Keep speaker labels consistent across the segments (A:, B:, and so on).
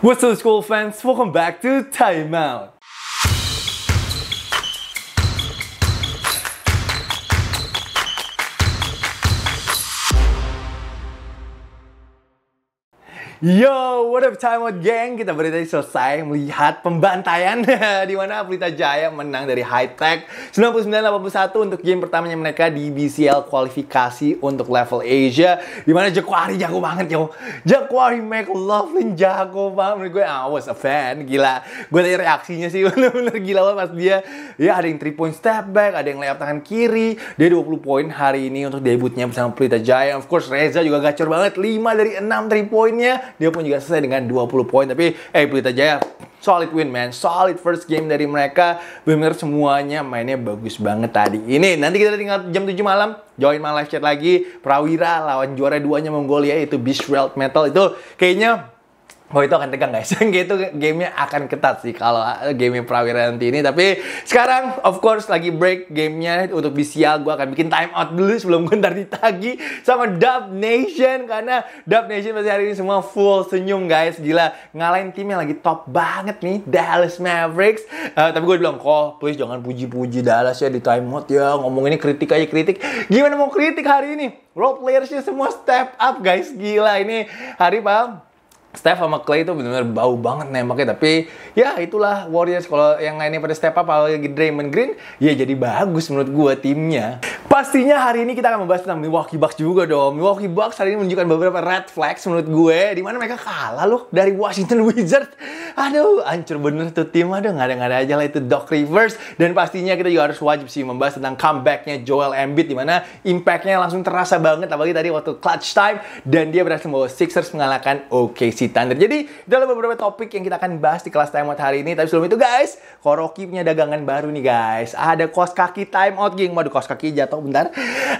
A: What's up school fans, welcome back to Timeout. Yo, what up Time Out Gang? Kita baru tadi selesai melihat pembantaian di mana Pelita Jaya menang dari High Tech 99-81 untuk game pertamanya mereka di BCL kualifikasi untuk level Asia. Dimana Jaguari jago banget yo. love McLaughlin jago banget. Menurut gue, I was a fan. Gila. Gue tadi reaksinya sih bener-bener gila banget pas dia. Ya ada yang 3 point step back, ada yang layup tangan kiri. Dia 20 poin hari ini untuk debutnya bersama Pelita Jaya. Of course Reza juga gacor banget. 5 dari 6 3 pointnya Dia pun juga selesai dengan 20 poin. Tapi eh Pelita Jaya solid win man solid first game dari mereka bener semuanya mainnya bagus banget tadi ini nanti kita tinggal jam 7 malam join my live chat lagi Prawira lawan juara duanya Mongolia itu Bishweld Metal itu kayaknya Oh itu akan tegang guys, gitu gamenya akan ketat sih kalau ah, game Prawira nanti ini. Tapi sekarang of course lagi break gamenya untuk BCL gue akan bikin time out dulu sebelum gue ntar ditagi sama Dub Nation karena Dub Nation pasti hari ini semua full senyum guys, gila ngalahin tim yang lagi top banget nih Dallas Mavericks. Uh, tapi gue bilang kok please jangan puji-puji Dallas ya di time out ya ngomong ini kritik aja kritik. Gimana mau kritik hari ini? Role playersnya semua step up guys, gila ini hari paham Steph sama Clay itu benar-benar bau banget nembaknya tapi ya itulah Warriors kalau yang lainnya pada step up apalagi Draymond Green ya jadi bagus menurut gue timnya pastinya hari ini kita akan membahas tentang Milwaukee Bucks juga dong Milwaukee Bucks hari ini menunjukkan beberapa red flags menurut gue di mana mereka kalah loh dari Washington Wizards aduh hancur bener tuh tim aduh nggak ada nggak ada aja lah itu Doc Rivers dan pastinya kita juga harus wajib sih membahas tentang comebacknya Joel Embiid di mana impactnya langsung terasa banget apalagi tadi waktu clutch time dan dia berhasil membawa Sixers mengalahkan OKC Thunder. Jadi, dalam beberapa topik yang kita akan bahas di kelas timeout hari ini. Tapi sebelum itu guys, Koroki punya dagangan baru nih guys. Ada kos kaki timeout, geng. Waduh, kos kaki jatuh bentar.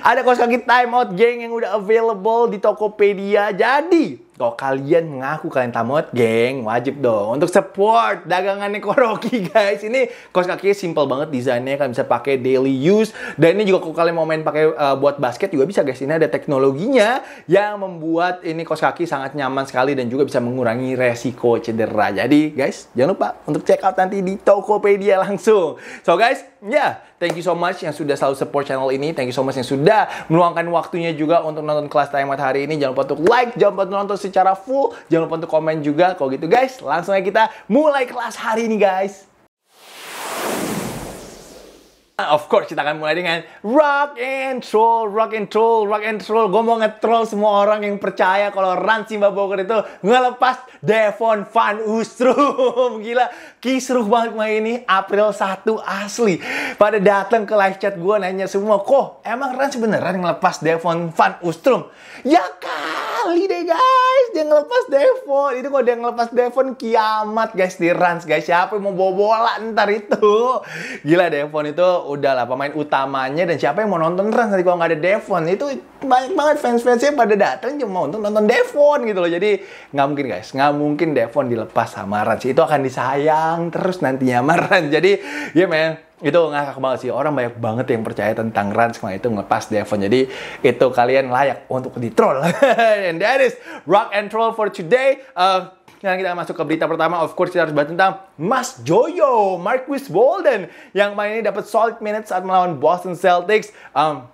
A: Ada kos kaki timeout, geng, yang udah available di Tokopedia. Jadi, kalau kalian mengaku kalian tamot geng, wajib dong untuk support dagangannya Koroki, guys. Ini kos kaki simple banget desainnya, kalian bisa pakai daily use. Dan ini juga kalau kalian mau main pakai uh, buat basket juga bisa, guys. Ini ada teknologinya yang membuat ini kos kaki sangat nyaman sekali dan juga bisa mengurangi resiko cedera. Jadi, guys, jangan lupa untuk check out nanti di Tokopedia langsung. So, guys, ya, yeah, thank you so much yang sudah selalu support channel ini. Thank you so much yang sudah meluangkan waktunya juga untuk nonton kelas tayangan hari ini. Jangan lupa untuk like, jangan lupa untuk nonton secara full, jangan lupa untuk komen juga. Kalau gitu guys, langsung aja kita mulai kelas hari ini guys. Ah, of course kita akan mulai dengan rock and roll, rock and roll, rock and roll. Gue mau ngetroll semua orang yang percaya kalau Ran Simba Bogor itu ngelepas Devon Van Ustrum. Gila, kisruh banget main ini April 1 asli. Pada datang ke live chat gue nanya semua, kok emang Ran sebeneran ngelepas Devon Van Ustrum? Ya kali deh guys dia ngelepas Devon. Itu kalau dia ngelepas Devon kiamat guys di Rans guys. Siapa yang mau bawa bola ntar itu. Gila Devon itu udahlah pemain utamanya dan siapa yang mau nonton Rans nanti kalau nggak ada Devon itu banyak banget fans-fansnya pada datang cuma untuk nonton Devon gitu loh. Jadi nggak mungkin guys, nggak mungkin Devon dilepas sama Rans. Itu akan disayang terus nantinya sama Rans. Jadi ya yeah, men, itu ngakak banget sih orang banyak banget yang percaya tentang semua itu ngelepas Devon jadi itu kalian layak untuk di troll and that is rock and troll for today uh, eh, dan kita masuk ke berita pertama of course kita harus bahas tentang Mas Joyo Marquis Bolden yang main ini dapat solid minutes saat melawan Boston Celtics um,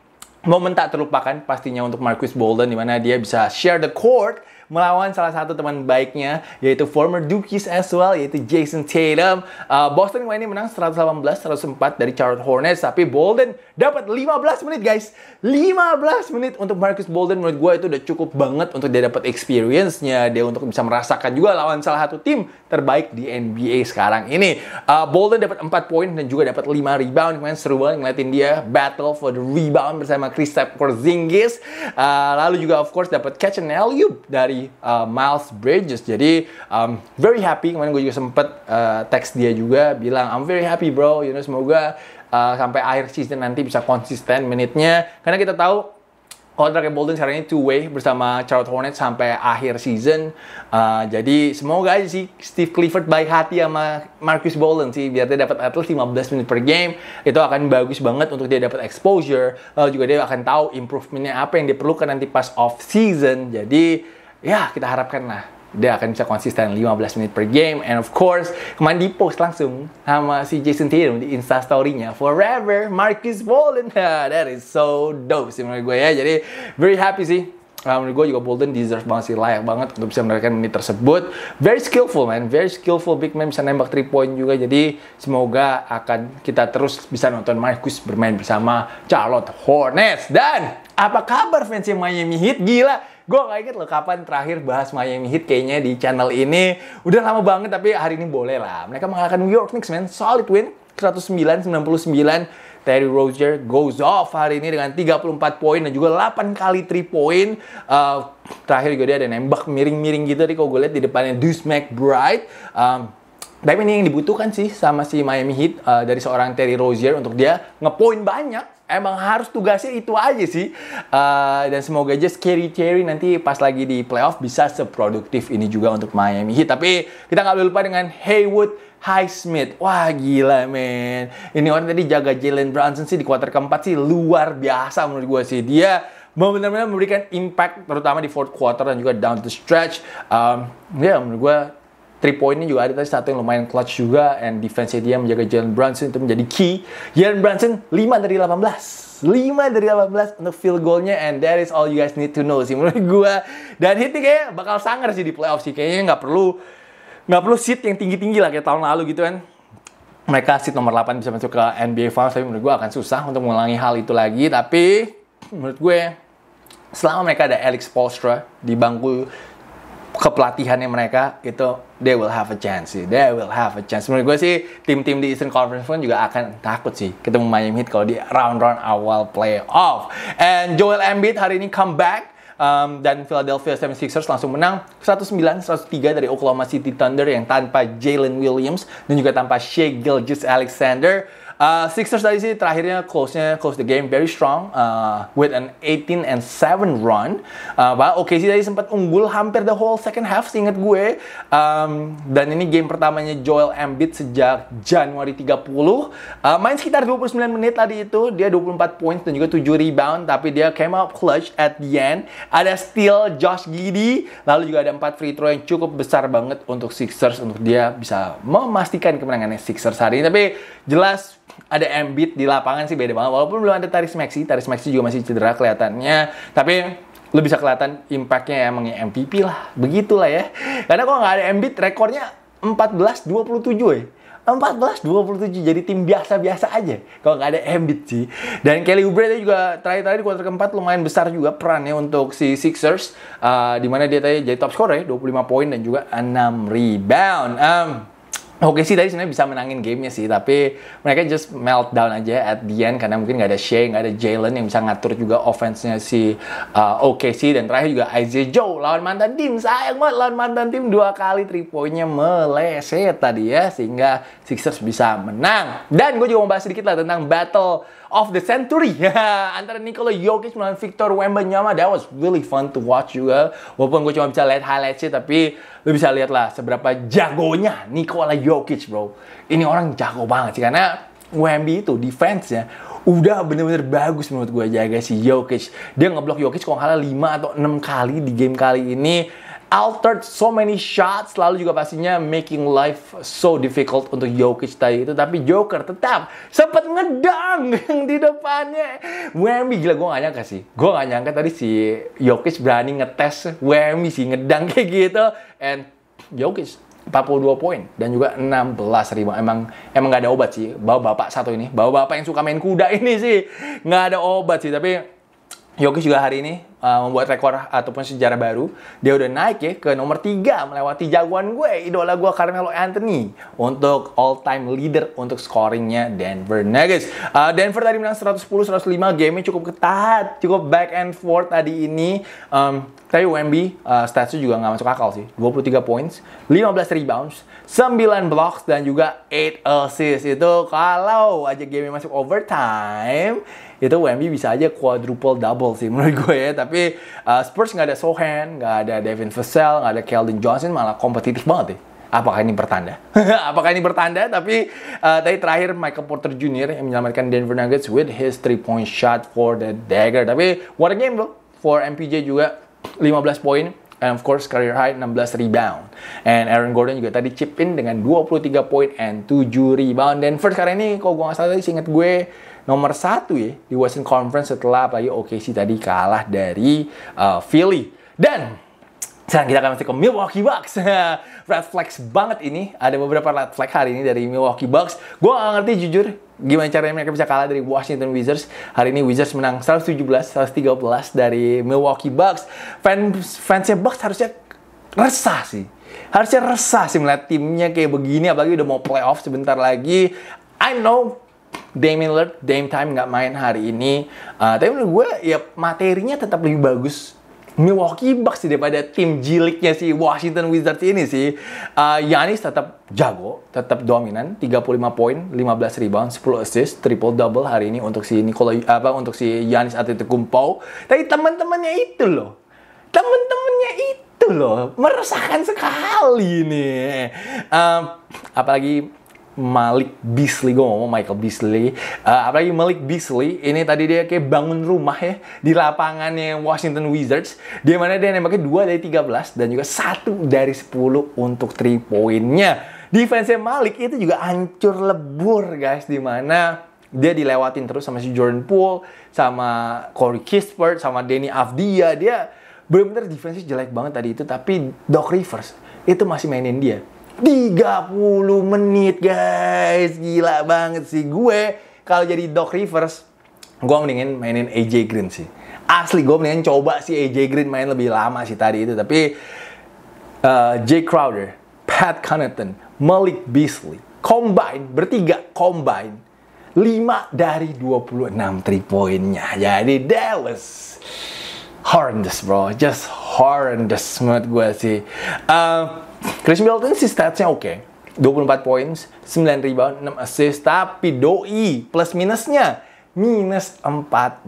A: momen tak terlupakan pastinya untuk Marquis Bolden di mana dia bisa share the court melawan salah satu teman baiknya yaitu former Dukies as well yaitu Jason Tatum. Uh, Boston kemarin ini menang 118-104 dari Charlotte Hornets tapi Bolden dapat 15 menit guys. 15 menit untuk Marcus Bolden menurut gue itu udah cukup banget untuk dia dapat experience-nya, dia untuk bisa merasakan juga lawan salah satu tim terbaik di NBA sekarang ini. Uh, Bolden dapat 4 poin dan juga dapat 5 rebound. Kemarin seru banget ngeliatin dia battle for the rebound bersama Kristaps Porzingis. Uh, lalu juga of course dapat catch and alley dari dari uh, Miles Bridges. Jadi um, very happy kemarin gue juga sempet uh, text dia juga bilang I'm very happy bro, you know semoga uh, sampai akhir season nanti bisa konsisten menitnya karena kita tahu kontraknya Bolden sekarang ini two way bersama Charlotte Hornets sampai akhir season. Uh, jadi semoga aja sih Steve Clifford baik hati sama Marcus Bolden sih biar dia dapat at least 15 menit per game. Itu akan bagus banget untuk dia dapat exposure. Lalu juga dia akan tahu improvementnya apa yang diperlukan nanti pas off season. Jadi ya kita harapkan lah dia akan bisa konsisten 15 menit per game and of course kemarin di post langsung sama si Jason Tatum di Insta instastorynya forever Marcus Bolden nah, that is so dope sih menurut gue ya jadi very happy sih Nah, menurut gue juga Bolden deserve banget sih, layak banget untuk bisa mendapatkan menit tersebut. Very skillful man, very skillful big man bisa nembak 3 point juga. Jadi semoga akan kita terus bisa nonton Marcus bermain bersama Charlotte Hornets. Dan apa kabar fans Miami Heat? Gila, Gue gak inget loh kapan terakhir bahas Miami Heat kayaknya di channel ini. Udah lama banget tapi hari ini boleh lah. Mereka mengalahkan New York Knicks man. Solid win. 109-99. Terry Rozier goes off hari ini dengan 34 poin dan juga 8 kali 3 poin. Uh, terakhir juga dia ada nembak miring-miring gitu. Tadi kalau gue lihat di depannya Deuce McBride. Um, tapi ini yang dibutuhkan sih sama si Miami Heat uh, dari seorang Terry Rozier untuk dia ngepoin banyak emang harus tugasnya itu aja sih. Uh, dan semoga aja Scary Terry nanti pas lagi di playoff bisa seproduktif ini juga untuk Miami Heat. Tapi kita nggak boleh lupa dengan Haywood Highsmith. Wah gila men. Ini orang tadi jaga Jalen Brunson sih di kuarter keempat sih luar biasa menurut gue sih. Dia benar-benar memberikan impact terutama di fourth quarter dan juga down the stretch. Um, ya yeah, menurut gue 3 poinnya juga ada tadi satu yang lumayan clutch juga and defense dia menjaga Jalen Brunson itu menjadi key. Jalen Brunson 5 dari 18. 5 dari 18 untuk field goalnya and that is all you guys need to know sih menurut gue. Dan hitnya kayaknya bakal sangar sih di playoff sih. Kayaknya nggak perlu nggak perlu seat yang tinggi-tinggi lah kayak tahun lalu gitu kan mereka seat nomor 8 bisa masuk ke NBA Finals tapi menurut gue akan susah untuk mengulangi hal itu lagi tapi menurut gue ya, selama mereka ada Alex Polstra di bangku kepelatihannya mereka itu they will have a chance sih. They will have a chance. Menurut gue sih tim-tim di Eastern Conference pun juga akan takut sih ketemu Miami Heat kalau di round-round awal playoff. And Joel Embiid hari ini comeback um, dan Philadelphia 76ers langsung menang 109-103 dari Oklahoma City Thunder yang tanpa Jalen Williams dan juga tanpa Shea Gilgis Alexander. Uh, Sixers tadi sih terakhirnya close-nya close the game very strong uh, with an 18 and 7 run. Uh, bah, oke sih tadi sempat unggul hampir the whole second half inget gue. Um, dan ini game pertamanya Joel Embiid sejak Januari 30. Uh, main sekitar 29 menit tadi itu dia 24 points dan juga 7 rebound tapi dia came out clutch at the end. Ada steal Josh Giddy lalu juga ada 4 free throw yang cukup besar banget untuk Sixers untuk dia bisa memastikan kemenangannya Sixers hari ini. Tapi jelas ada Embiid di lapangan sih beda banget. Walaupun belum ada Taris Maxi, Taris Maxi juga masih cedera kelihatannya. Tapi lo bisa kelihatan impactnya ya, emang MVP lah. Begitulah ya. Karena kok nggak ada Embiid, rekornya 14-27 ya. 14-27 jadi tim biasa-biasa aja kalau nggak ada Embiid sih dan Kelly Oubre dia juga terakhir-terakhir di kuarter keempat lumayan besar juga perannya untuk si Sixers uh, ah, dimana dia tadi jadi top scorer ya 25 poin dan juga 6 rebound um, Oke sih tadi sebenarnya bisa menangin gamenya sih, tapi mereka just meltdown aja at the end karena mungkin nggak ada Shea, nggak ada Jalen yang bisa ngatur juga offense-nya si uh, OKC dan terakhir juga Isaiah Joe lawan mantan tim sayang banget lawan mantan tim dua kali three point-nya meleset tadi ya sehingga Sixers bisa menang. Dan gue juga mau bahas sedikit lah tentang battle of the century antara Nikola Jokic melawan Victor Wembanyama. That was really fun to watch juga. Walaupun gue cuma bisa lihat highlight sih, tapi lu bisa lihat lah seberapa jagonya Nikola Jokic, bro. Ini orang jago banget sih karena Wemby itu defense ya udah bener-bener bagus menurut gue jaga si Jokic. Dia ngeblok Jokic kalau nggak 5 atau 6 kali di game kali ini altered so many shots lalu juga pastinya making life so difficult untuk Jokic tadi itu tapi Joker tetap sempat ngedang yang di depannya Wemby gila gue gak nyangka sih gue gak nyangka tadi si Jokic berani ngetes Wemby sih ngedang kayak gitu and Jokic 42 poin dan juga 16 ribu Emang emang nggak ada obat sih. Bawa bapak satu ini, bawa bapak yang suka main kuda ini sih Gak ada obat sih. Tapi Jokic juga hari ini uh, membuat rekor ataupun sejarah baru. Dia udah naik ya ke nomor 3 melewati jagoan gue, idola gue Carmelo Anthony untuk all time leader untuk scoringnya Denver Nuggets. Uh, Denver tadi menang 110-105, game cukup ketat, cukup back and forth tadi ini. Um, tapi Wemby uh, statsnya juga nggak masuk akal sih. 23 points, 15 rebounds, 9 blocks dan juga 8 assists. Itu kalau aja game masuk overtime, itu WMB bisa aja quadruple double sih menurut gue ya. Tapi uh, Spurs nggak ada Sohan, nggak ada Devin Vassell, nggak ada Keldon Johnson malah kompetitif banget ya. Apakah ini bertanda? Apakah ini bertanda? Tapi uh, tadi terakhir Michael Porter Jr. yang menyelamatkan Denver Nuggets with his three point shot for the dagger. Tapi what a game bro for MPJ juga 15 poin and of course career high 16 rebound. And Aaron Gordon juga tadi chip in dengan 23 poin and 7 rebound. Dan first kali ini kalau gue nggak salah tadi seinget gue nomor satu ya di Western Conference setelah apalagi ya, OKC tadi kalah dari uh, Philly. Dan sekarang kita akan masuk ke Milwaukee Bucks. red flag banget ini. Ada beberapa red flag hari ini dari Milwaukee Bucks. Gue gak ngerti jujur gimana caranya mereka bisa kalah dari Washington Wizards. Hari ini Wizards menang 117-113 dari Milwaukee Bucks. Fans, fansnya Bucks harusnya resah sih. Harusnya resah sih melihat timnya kayak begini. Apalagi udah mau playoff sebentar lagi. I know Dame Lillard, Dame Time nggak main hari ini. Uh, tapi menurut gue ya materinya tetap lebih bagus Milwaukee Bucks sih daripada tim jiliknya si Washington Wizards ini sih. Uh, Giannis tetap jago, tetap dominan, 35 poin, 15 rebound, 10 assist, triple double hari ini untuk si Nikola apa untuk si Giannis Antetokounmpo. Tapi teman-temannya itu loh. Teman-temannya itu loh, meresahkan sekali nih. Ah, uh, apalagi Malik Beasley, gue ngomong Michael Beasley. Uh, apalagi Malik Beasley, ini tadi dia kayak bangun rumah ya di lapangannya Washington Wizards. Di mana dia nembaknya 2 dari 13 dan juga 1 dari 10 untuk 3 poinnya. Defense Malik itu juga hancur lebur guys, di mana dia dilewatin terus sama si Jordan Poole, sama Corey Kispert, sama Danny Avdia. Dia benar-benar defense jelek banget tadi itu, tapi Doc Rivers itu masih mainin dia 30 menit guys Gila banget sih Gue kalau jadi Doc Rivers Gue mendingin mainin AJ Green sih Asli gue mendingin coba si AJ Green main lebih lama sih tadi itu Tapi uh, Jay Crowder Pat Connaughton Malik Beasley Combine Bertiga combine 5 dari 26 3 poinnya Jadi Dallas horrendous bro Just horrendous menurut gue sih uh, Chris Middleton si statsnya oke. Okay. 24 points, 9 rebound, 6 assist, tapi doi plus minusnya minus 14.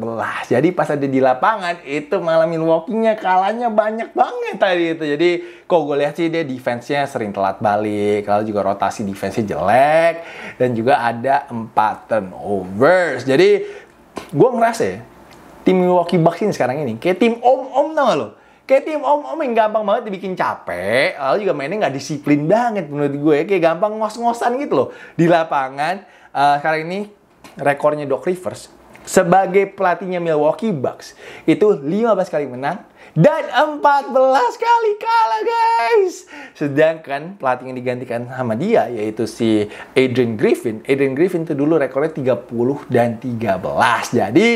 A: Jadi pas ada di lapangan itu malah Milwaukee-nya kalahnya banyak banget tadi itu. Jadi kok gue lihat sih dia defense-nya sering telat balik, lalu juga rotasi defense-nya jelek dan juga ada 4 turnovers. Jadi gue ngerasa ya, tim Milwaukee Bucks ini sekarang ini kayak tim om-om tau gak lo? Kayak tim om-om yang gampang banget dibikin capek, lalu juga mainnya nggak disiplin banget menurut gue. Kayak gampang ngos-ngosan gitu loh di lapangan. Uh, sekarang ini rekornya Doc Rivers sebagai pelatihnya Milwaukee Bucks itu 15 kali menang, dan 14 kali kalah guys. Sedangkan pelatih yang digantikan sama dia yaitu si Adrian Griffin. Adrian Griffin itu dulu rekornya 30 dan 13. Jadi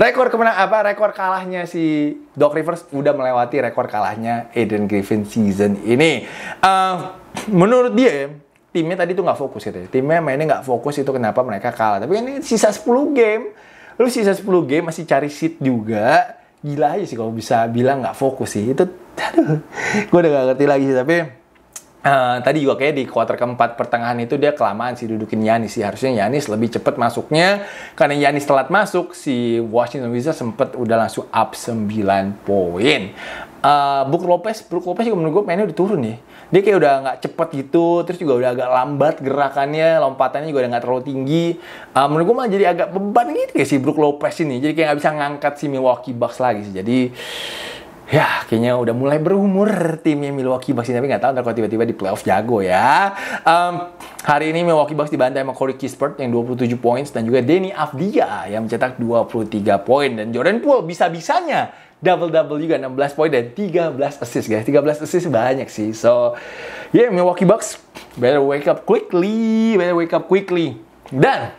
A: rekor kemenang apa rekor kalahnya si Doc Rivers udah melewati rekor kalahnya Adrian Griffin season ini. Uh, menurut dia timnya tadi tuh nggak fokus gitu ya. Timnya mainnya nggak fokus itu kenapa mereka kalah. Tapi ini sisa 10 game. Lu sisa 10 game masih cari seat juga gila aja sih kalau bisa bilang nggak fokus sih itu aduh gue udah gak ngerti lagi sih tapi Uh, tadi juga kayak di kuarter keempat pertengahan itu dia kelamaan sih dudukin Yanis sih harusnya Yanis lebih cepet masuknya karena Yanis telat masuk si Washington Wizards sempet udah langsung up 9 poin. Uh, Brook Lopez, Brook Lopez juga menurut gue mainnya udah turun ya dia kayak udah nggak cepet gitu terus juga udah agak lambat gerakannya lompatannya juga udah nggak terlalu tinggi uh, menurut gue malah jadi agak beban gitu kayak si Brook Lopez ini jadi kayak nggak bisa ngangkat si Milwaukee Bucks lagi sih jadi ya kayaknya udah mulai berumur timnya Milwaukee Bucks ini tapi nggak tahu ntar kalau tiba-tiba di playoff jago ya um, hari ini Milwaukee Bucks dibantai sama Corey Kispert yang 27 points dan juga Denny Avdia yang mencetak 23 poin dan Jordan Poole bisa-bisanya double-double juga 16 poin dan 13 assist guys. 13 assist banyak sih. So, yeah Milwaukee Bucks better wake up quickly, better wake up quickly. Dan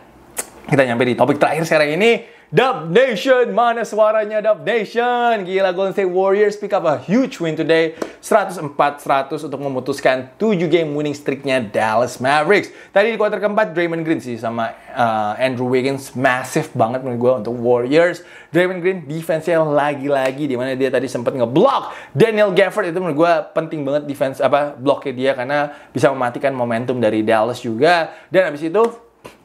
A: kita nyampe di topik terakhir seri ini Dub Nation, mana suaranya Dub Nation? Gila Golden State Warriors pick up a huge win today 104-100 untuk memutuskan 7 game winning streaknya Dallas Mavericks. Tadi di kuarter keempat Draymond Green sih sama uh, Andrew Wiggins massive banget menurut gue untuk Warriors. Draymond Green defense-nya lagi-lagi di mana dia tadi sempat ngeblok Daniel Gafford itu menurut gue penting banget defense apa bloknya dia karena bisa mematikan momentum dari Dallas juga. Dan habis itu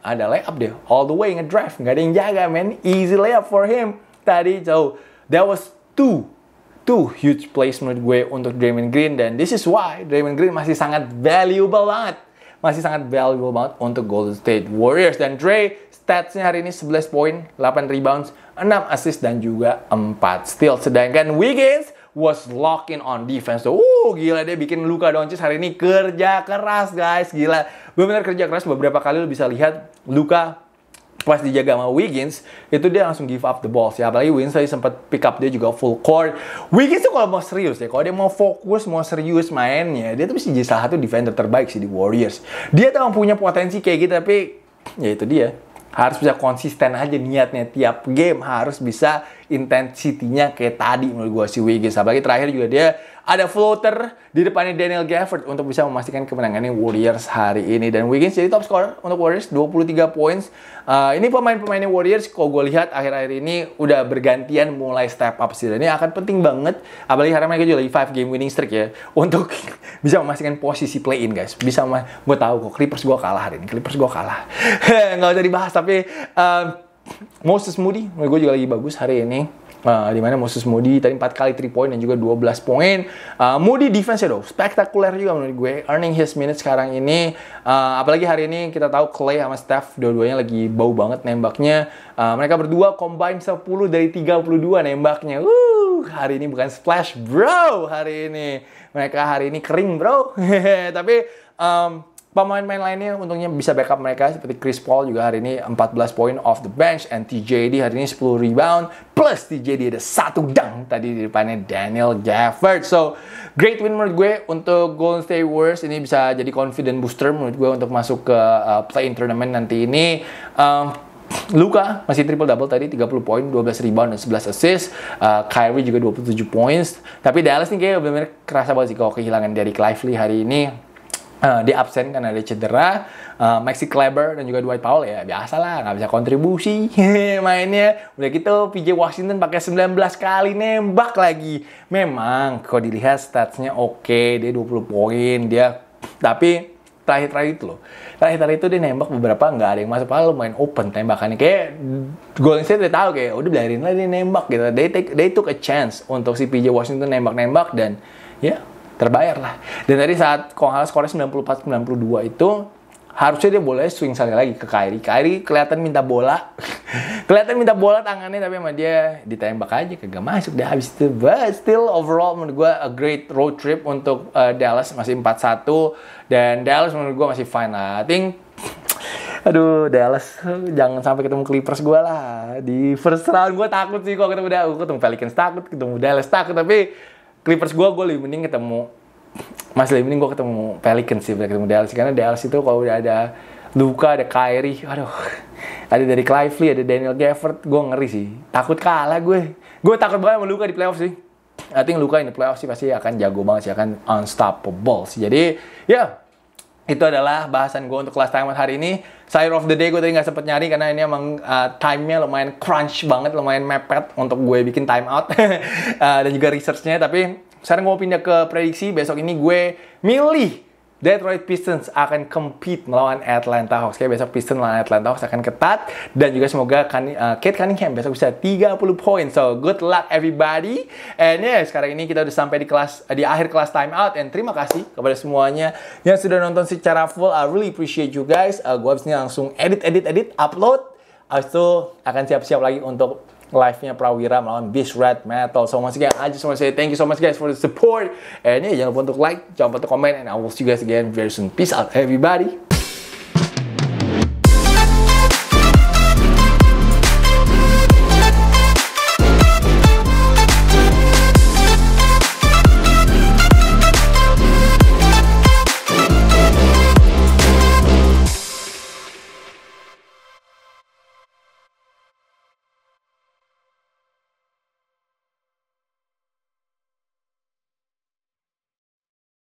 A: ada layup deh all the way ngedrive nggak ada yang jaga man easy layup for him tadi jauh that was two two huge plays menurut gue untuk Draymond Green dan this is why Draymond Green masih sangat valuable banget masih sangat valuable banget untuk Golden State Warriors dan Dre statsnya hari ini 11 poin, 8 rebounds, 6 assist dan juga 4 steal. Sedangkan Wiggins was locking on defense. So, uh, gila dia bikin Luka Doncic hari ini kerja keras guys, gila benar kerja keras beberapa kali lo bisa lihat Luka pas dijaga sama Wiggins itu dia langsung give up the ball ya apalagi Wiggins tadi sempat pick up dia juga full court Wiggins tuh kalau mau serius ya kalau dia mau fokus mau serius mainnya dia tuh bisa jadi salah satu defender terbaik sih di Warriors dia tuh punya potensi kayak gitu tapi ya itu dia harus bisa konsisten aja niatnya tiap game harus bisa intensitinya kayak tadi menurut gue si Wiggins apalagi terakhir juga dia ada floater di depannya Daniel Gafford untuk bisa memastikan kemenangannya Warriors hari ini. Dan Wiggins jadi top scorer untuk Warriors 23 points. Uh, ini pemain-pemainnya Warriors kalau gue lihat akhir-akhir ini udah bergantian mulai step up sih. Dan ini akan penting banget apalagi karena mereka juga lagi 5 game winning streak ya untuk bisa memastikan posisi play in guys. Bisa gue tahu kok Clippers gue kalah hari ini. Clippers gue kalah. Nggak usah dibahas tapi uh, Moses Moody, gue juga lagi bagus hari ini Uh, di mana Moses Moody tadi empat kali three point dan juga 12 poin. Uh, Moody defense-nya dong, spektakuler juga menurut gue. Earning his minutes sekarang ini uh, apalagi hari ini kita tahu Clay sama Steph dua-duanya lagi bau banget nembaknya. Uh, mereka berdua combine 10 dari 32 nembaknya. Uh, hari ini bukan splash, bro. Hari ini mereka hari ini kering, bro. Tapi um, Pemain-pemain lainnya untungnya bisa backup mereka seperti Chris Paul juga hari ini 14 poin off the bench and TJD hari ini 10 rebound plus TJD ada satu dunk tadi di depannya Daniel Gafford. So, great win menurut gue untuk Golden State Warriors ini bisa jadi confident booster menurut gue untuk masuk ke uh, play-in tournament nanti ini. Um, Luka masih triple double tadi 30 poin, 12 rebound dan 11 assist. Uh, Kyrie juga 27 points. Tapi Dallas nih kayaknya benar-benar kerasa banget sih kalau kehilangan dari Lively hari ini. Uh, eh, di absen karena ada cedera. Uh, Maxi Kleber dan juga Dwight Powell ya biasa lah nggak bisa kontribusi mainnya. Udah gitu PJ Washington pakai 19 kali nembak lagi. Memang kalau dilihat statsnya oke, okay, dia 20 poin, dia tapi terakhir-terakhir itu loh. Terakhir-terakhir itu dia nembak beberapa nggak ada yang masuk. Padahal main open tembakannya. Kayak Golden State udah tahu kayak udah biarin lah dia nembak gitu. They, take, they took a chance untuk si PJ Washington nembak-nembak dan ya yeah, terbayar lah. Dan dari saat kalau nggak skornya 94-92 itu harusnya dia boleh swing sekali lagi ke Kyrie. Kyrie kelihatan minta bola. kelihatan minta bola tangannya tapi sama dia ditembak aja kagak masuk dia habis itu. But still overall menurut gue a great road trip untuk uh, Dallas masih 4-1 dan Dallas menurut gue masih fine lah. I think Aduh, Dallas jangan sampai ketemu Clippers gue lah. Di first round gue takut sih kalau ketemu Dallas. Gue ketemu Pelicans takut, ketemu Dallas takut. Tapi Clippers gue gue lebih mending ketemu Mas lebih mending gue ketemu Pelicans sih ketemu Dallas karena Dallas itu kalau udah ada Luka ada Kyrie aduh ada dari Lively ada Daniel Gafford gue ngeri sih takut kalah gue gue takut banget sama Luka di playoff sih I think Luka in the playoff sih pasti akan jago banget sih akan unstoppable sih jadi ya yeah, itu adalah bahasan gue untuk kelas time hari ini. Sire of the day gue tadi nggak sempet nyari karena ini emang uh, time-nya lumayan crunch banget, lumayan mepet untuk gue bikin time out uh, dan juga research-nya. Tapi sekarang gue mau pindah ke prediksi. Besok ini gue milih Detroit Pistons akan compete melawan Atlanta Hawks. Kayak besok Pistons melawan Atlanta Hawks akan ketat dan juga semoga Kani, uh, Kate Cunningham besok bisa 30 poin. So good luck everybody. And yeah, sekarang ini kita udah sampai di kelas di akhir kelas timeout and terima kasih kepada semuanya yang sudah nonton secara full. I really appreciate you guys. Uh, gue abis ini langsung edit edit edit upload. Abis itu akan siap-siap lagi untuk live-nya Prawira melawan Beast Red Metal. So once again, I just want to say thank you so much guys for the support. And yeah, jangan lupa untuk like, jangan lupa untuk comment, and I will see you guys again very soon. Peace out everybody.